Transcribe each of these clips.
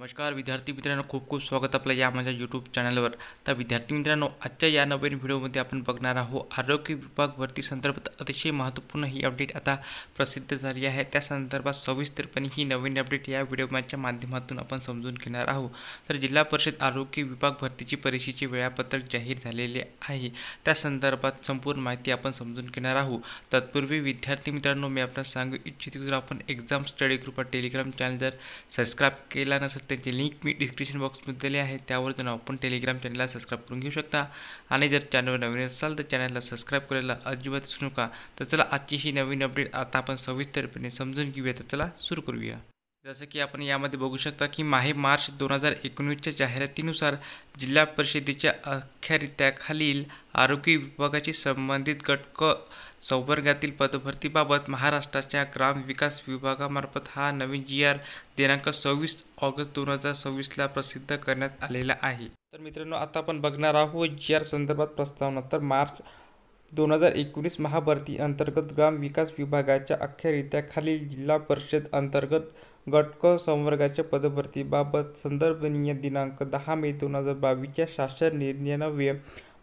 नमस्कार विद्यार्थी मित्रांनो खूप खूप स्वागत आपलं या माझ्या यूट्यूब चॅनलवर तर विद्यार्थी मित्रांनो आजच्या या नवीन व्हिडिओमध्ये आपण बघणार आहोत आरोग्य विभाग भरती संदर्भात अतिशय महत्त्वपूर्ण ही अपडेट आता प्रसिद्ध झाली आहे त्या संदर्भात सविस्तरपणे ही नवीन अपडेट या व्हिडिओच्या माध्यमातून आपण समजून घेणार आहोत तर जिल्हा परिषद आरोग्य विभाग भरतीची परीक्षेचे वेळापत्रक जाहीर झालेले आहे त्या संदर्भात संपूर्ण माहिती आपण समजून घेणार आहोत तत्पूर्वी विद्यार्थी मित्रांनो मी आपल्याला सांगू इच्छितो जर आपण exam study group Telegram channel जर सबस्क्राईब केला नसेल त्यांची लिंक मी डिस्क्रिप्शन बॉक्समध्ये दिली आहे त्यावर जाऊन आपण टेलिग्राम चॅनलला सबस्क्राईब करून घेऊ शकता आणि जर चॅनलवर नवीन असाल तर चॅनलला सबस्क्राईब करायला अजिबात विसरू नका तर चला आजची ही नवीन अपडेट आता आपण सविस्तरपणे समजून घेऊया तर चला सुरू करूया जसं की आपण यामध्ये बघू शकता की माहे मार्च दोन हजार एकोणीसच्या जाहिरातीनुसार जिल्हा परिषदेच्या खालील आरोग्य विभागाची संबंधित गट क संवर्गातील पदभरतीबाबत महाराष्ट्राच्या ग्राम विकास विभागामार्फत हा नवीन जी आर दिनांक सव्वीस ऑगस्ट दोन हजार सव्वीसला प्रसिद्ध करण्यात आलेला आहे तर मित्रांनो आता आपण बघणार आहोत जी आर संदर्भात प्रस्तावना तर मार्च दोन हजार एकोणीस महाभरती अंतर्गत ग्राम विकास विभागाच्या अखत्यारीच्या खालील जिल्हा परिषद अंतर्गत गट क संवर्गाच्या पदभरतीबाबत संदर्भनीय दिनांक दहा मे दोन हजार बावीसच्या शासन निर्णयान्वये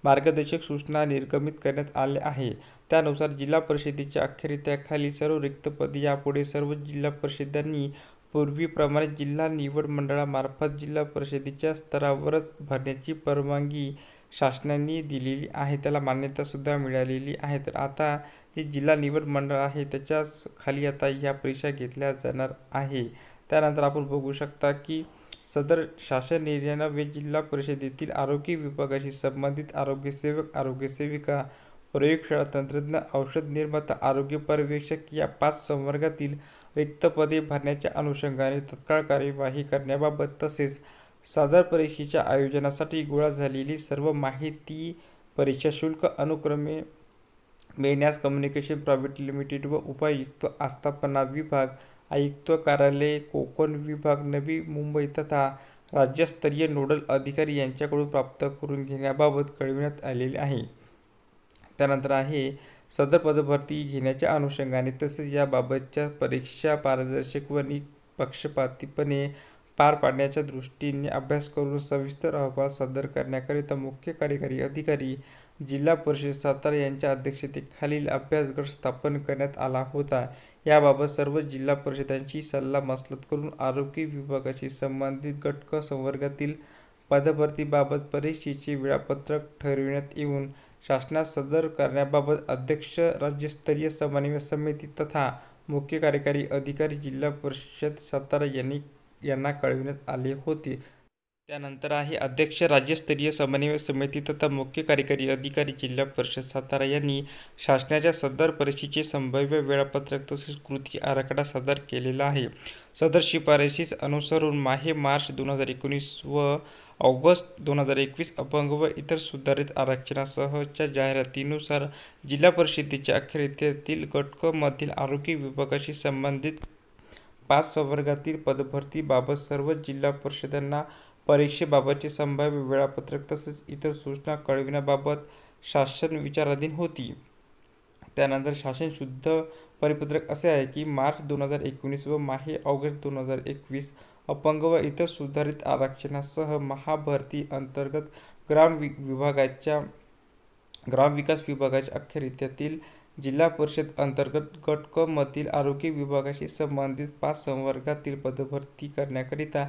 मार्गदर्शक सूचना निर्गमित करण्यात आल्या आहे त्यानुसार जिल्हा परिषदेच्या अखत्यारीच्या सर्व रिक्त पदे यापुढे सर्व जिल्हा परिषदांनी पूर्वीप्रमाणे जिल्हा निवड मंडळामार्फत जिल्हा परिषदेच्या स्तरावरच भरण्याची परवानगी शासनाने दिलेली आहे त्याला मान्यतासुद्धा मिळालेली आहे तर आता जे जिल्हा निवड मंडळ आहे त्याच्याच खाली आता या परीक्षा घेतल्या जाणार आहे त्यानंतर आपण बघू शकता की सदर शासन निर्णयानं जिल्हा परिषदेतील आरोग्य विभागाशी संबंधित आरोग्यसेवक आरोग्यसेविका प्रयोगशाळा तंत्रज्ञ औषध निर्माता आरोग्य पर्यवेक्षक या पाच संवर्गातील रिक्त पदे भरण्याच्या अनुषंगाने तत्काळ कार्यवाही करण्याबाबत तसेच सादर परीक्षेच्या आयोजनासाठी गोळा झालेली सर्व माहिती परीक्षा शुल्क अनुक्रमे मेन्यास कम्युनिकेशन प्रायव्हेट लिमिटेड व उपायुक्त आस्थापना विभाग आयुक्त कार्यालय कोकण विभाग नवी मुंबई तथा राज्यस्तरीय नोडल अधिकारी यांच्याकडून प्राप्त करून घेण्याबाबत कळविण्यात आलेले आहे त्यानंतर आहे सदर पदभरती घेण्याच्या अनुषंगाने तसेच याबाबतच्या परीक्षा पारदर्शक व निपक्षपातीपणे पार पाडण्याच्या दृष्टीने अभ्यास करून सविस्तर अहवाल सादर करण्याकरिता मुख्य कार्यकारी अधिकारी जिल्हा परिषद सातारा यांच्या अध्यक्षतेखालील अभ्यास गट स्थापन करण्यात आला होता याबाबत सर्व जिल्हा परिषदांची सल्लामसलत करून आरोग्य विभागाशी संबंधित गटक संवर्गातील पदभरतीबाबत परीक्षेचे वेळापत्रक ठरविण्यात येऊन शासनास सदर करण्याबाबत अध्यक्ष राज्यस्तरीय समन्वय समिती तथा मुख्य कार्यकारी अधिकारी जिल्हा परिषद सातारा यांनी यांना कळविण्यात आले होते त्यानंतर आहे अध्यक्ष राज्यस्तरीय समन्वय समिती तथा मुख्य कार्यकारी अधिकारी जिल्हा परिषद सातारा यांनी शासनाच्या सदर परिषदेचे संभाव्य वेळापत्रक तसेच कृती आराखडा सादर केलेला आहे सदर शिफारशीस अनुसरून माहे मार्च दोन हजार एकोणीस व ऑगस्ट दोन हजार एकवीस अपंग व इतर सुधारित आरक्षणासहच्या जाहिरातीनुसार जिल्हा परिषदेच्या अखेर गटकमधील आरोग्य विभागाशी संबंधित पाच संवर्गातील बाबत सर्व जिल्हा परिषदांना परीक्षेबाबतचे संभाव्य वेळापत्रक तसेच इतर सूचना कळविण्याबाबत शासन विचाराधीन होती त्यानंतर शासन शुद्ध परिपत्रक असे आहे की मार्च दोन हजार एकोणीस व माहे ऑगस्ट दोन हजार एकवीस अपंग व इतर सुधारित आरक्षणासह महाभरती अंतर्गत ग्राम विभागाच्या ग्रामविकास विभागाच्या अखेरित्यातील जिल्हा परिषद अंतर्गत गट क मधील आरोग्य विभागाशी संबंधित पाच संवर्गातील पदभरती करण्याकरिता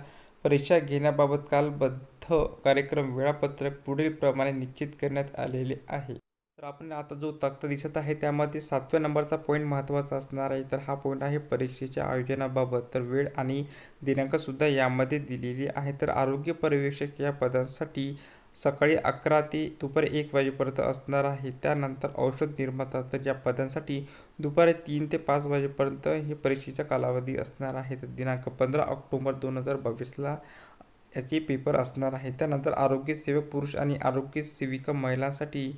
परीक्षा घेण्याबाबत कालबद्ध कार्यक्रम वेळापत्रक पुढीलप्रमाणे निश्चित करण्यात आलेले आहे तर आपण आता जो तक्ता दिसत आहे त्यामध्ये सातव्या नंबरचा पॉईंट महत्त्वाचा असणार आहे तर हा पॉईंट आहे परीक्षेच्या आयोजनाबाबत तर वेळ आणि दिनांकसुद्धा यामध्ये दिलेली आहे तर आरोग्य पर्यवेक्षक या पदांसाठी सकाळी अकरा ते दुपारी एक वाजेपर्यंत असणार आहे त्यानंतर औषध निर्माता तर या पदांसाठी दुपारी तीन ते पाच वाजेपर्यंत हे परीक्षेचा कालावधी असणार आहे तर दिनांक पंधरा ऑक्टोबर दोन हजार बावीसला याचे पेपर असणार आहे त्यानंतर आरोग्य सेवक पुरुष आणि आरोग्य सेविका महिलांसाठी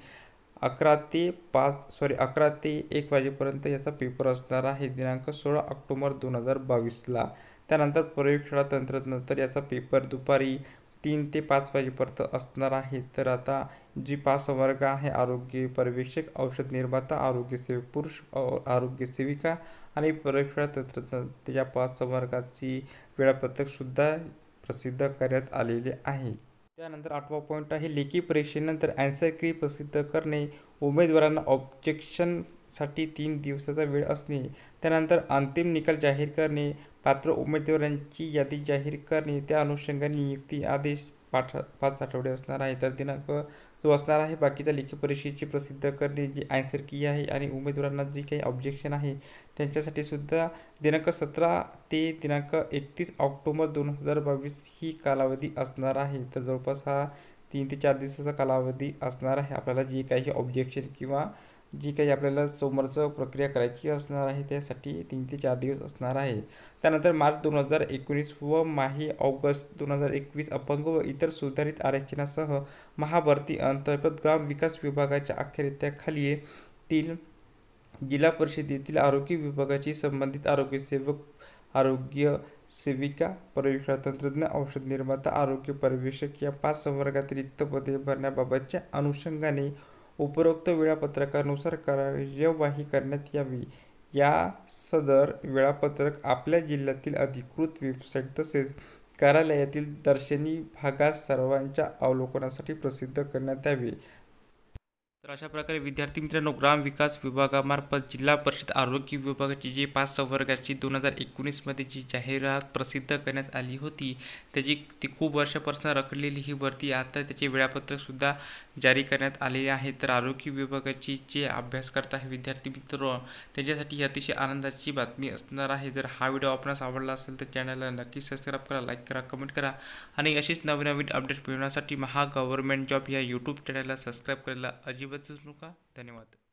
अकरा ते पाच सॉरी अकरा ते एक वाजेपर्यंत याचा पेपर असणार आहे दिनांक सोळा ऑक्टोबर दोन हजार बावीसला त्यानंतर प्रयोगशाळा तंत्रज्ञ तर याचा पेपर दुपारी तीन ते पाच वाजेपर्यंत असणार आहे तर आता जी पाच वर्ग आहे आरोग्य पर्यवेक्षक औषध निर्माता सेवक पुरुष आरोग्य सेविका आणि परीक्षा तंत्रज्ञ या पाच वर्गाची वेळापत्रकसुद्धा प्रसिद्ध करण्यात आलेले आहे त्यानंतर आठवा पॉईंट आहे लेखी परीक्षेनंतर अँसर क्री प्रसिद्ध करणे उमेदवारांना ऑब्जेक्शन साठी तीन दिवसाचा वेळ असणे त्यानंतर अंतिम निकाल जाहीर करणे पात्र उमेदवारांची यादी जाहीर करणे त्या अनुषंगाने नियुक्ती आदेश पाठ पाच आठवडे असणार आहे तर दिनांक जो असणार आहे बाकीच्या लेखी परीक्षेची प्रसिद्ध करणे जी आन्सर की आहे आणि उमेदवारांना जी काही ऑब्जेक्शन आहे त्यांच्यासाठी सुद्धा दिनांक सतरा ते दिनांक एकतीस ऑक्टोबर दोन हजार बावीस ही कालावधी असणार आहे तर जवळपास हा तीन ते चार दिवसाचा कालावधी असणार आहे आपल्याला जे काही ऑब्जेक्शन किंवा जी काही आपल्याला समोरचं प्रक्रिया करायची असणार आहे त्यासाठी तीन ते चार दिवस असणार आहे त्यानंतर मार्च दोन हजार एकोणीस व माही ऑगस्ट दोन हजार एकवीस अपंग व इतर सुधारित आरक्षणासह महाभारती अंतर्गत ग्राम विकास विभागाच्या खाली जिल्हा परिषदेतील आरोग्य विभागाची संबंधित आरोग्यसेवक आरोग्य सेविका परिवेषा तंत्रज्ञ औषध निर्माता आरोग्य पर्यवेक्षक या पाच संवर्गातील रिक्त पदे भरण्याबाबतच्या अनुषंगाने उपरोक्त वेळापत्रकानुसार कार्यवाही करण्यात यावी या सदर वेळापत्रक आपल्या जिल्ह्यातील अधिकृत वेबसाईट तसेच कार्यालयातील दर्शनी भागात सर्वांच्या अवलोकनासाठी प्रसिद्ध करण्यात यावे तर अशा प्रकारे विद्यार्थी मित्रांनो ग्राम विकास विभागामार्फत जिल्हा परिषद आरोग्य विभागाची जी पाच संवर्गाची दोन हजार एकोणीसमध्ये जी जाहिरात प्रसिद्ध करण्यात आली होती त्याची ती खूप वर्षापासून रखडलेली ही भरती आता त्याचे वेळापत्रकसुद्धा जारी करण्यात आलेले आहे तर आरोग्य विभागाची जे अभ्यास करत आहे विद्यार्थी मित्र त्याच्यासाठी ही अतिशय आनंदाची बातमी असणार आहे जर हा व्हिडिओ आपणास आवडला असेल तर चॅनलला नक्की सबस्क्राईब करा लाईक करा कमेंट करा आणि असेच नवीन नवीन मिळवण्यासाठी महा गव्हर्नमेंट जॉब या यूट्यूब चॅनलला सबस्क्राईब करायला अजिबात करत दिसू धन्यवाद